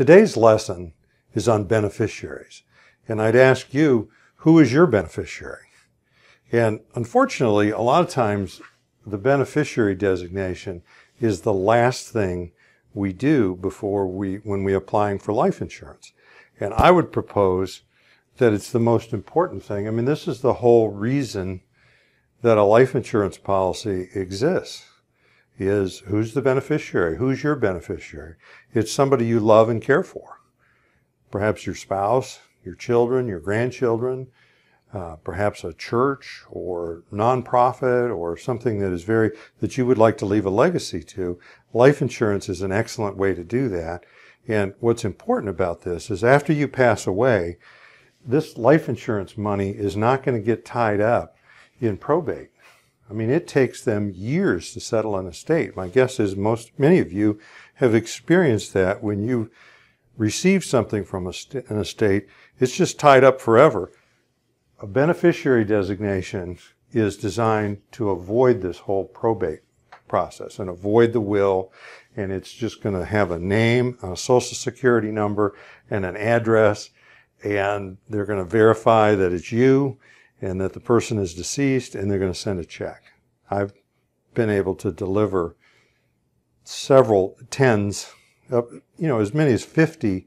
Today's lesson is on beneficiaries. And I'd ask you, who is your beneficiary? And unfortunately, a lot of times the beneficiary designation is the last thing we do before we, when we're applying for life insurance. And I would propose that it's the most important thing. I mean, this is the whole reason that a life insurance policy exists is who's the beneficiary? Who's your beneficiary? It's somebody you love and care for. Perhaps your spouse, your children, your grandchildren, uh, perhaps a church or nonprofit or something that is very, that you would like to leave a legacy to. Life insurance is an excellent way to do that. And what's important about this is after you pass away, this life insurance money is not going to get tied up in probate. I mean, it takes them years to settle on a state. My guess is most, many of you have experienced that when you receive something from a st- an estate, it's just tied up forever. A beneficiary designation is designed to avoid this whole probate process and avoid the will. And it's just going to have a name, a social security number, and an address. And they're going to verify that it's you and that the person is deceased and they're going to send a check. I've been able to deliver several tens, you know, as many as 50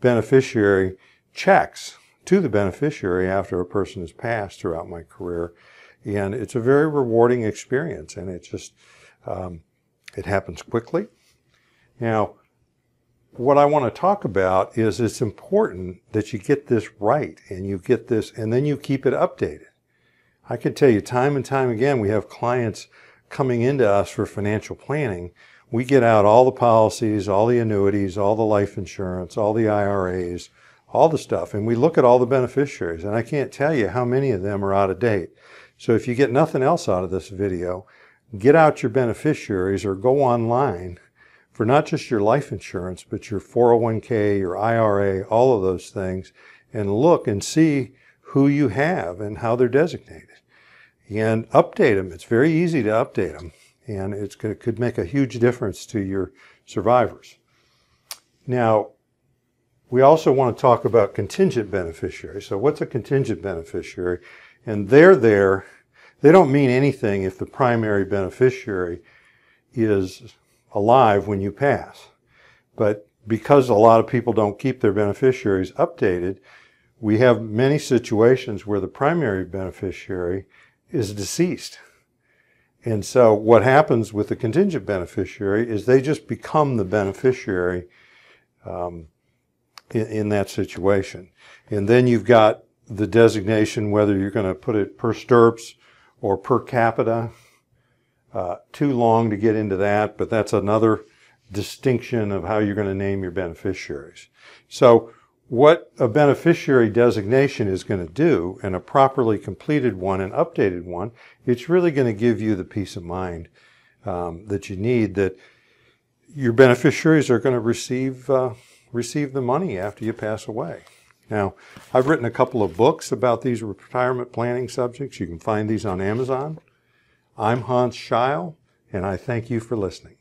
beneficiary checks to the beneficiary after a person has passed throughout my career. And it's a very rewarding experience and it just, um, it happens quickly. Now, what I want to talk about is it's important that you get this right and you get this and then you keep it updated. I could tell you time and time again, we have clients coming into us for financial planning. We get out all the policies, all the annuities, all the life insurance, all the IRAs, all the stuff. And we look at all the beneficiaries and I can't tell you how many of them are out of date. So if you get nothing else out of this video, get out your beneficiaries or go online for not just your life insurance, but your 401k, your IRA, all of those things, and look and see who you have and how they're designated. And update them. It's very easy to update them, and it could make a huge difference to your survivors. Now, we also want to talk about contingent beneficiaries. So, what's a contingent beneficiary? And they're there, they don't mean anything if the primary beneficiary is alive when you pass. But because a lot of people don't keep their beneficiaries updated, we have many situations where the primary beneficiary is deceased. And so what happens with the contingent beneficiary is they just become the beneficiary um, in, in that situation. And then you've got the designation, whether you're going to put it per stirps or per capita. Uh, too long to get into that, but that's another distinction of how you're going to name your beneficiaries. So what a beneficiary designation is going to do and a properly completed one and updated one, it's really going to give you the peace of mind um, that you need that your beneficiaries are going to receive, uh, receive the money after you pass away. Now, I've written a couple of books about these retirement planning subjects. You can find these on Amazon. I'm Hans Scheil, and I thank you for listening.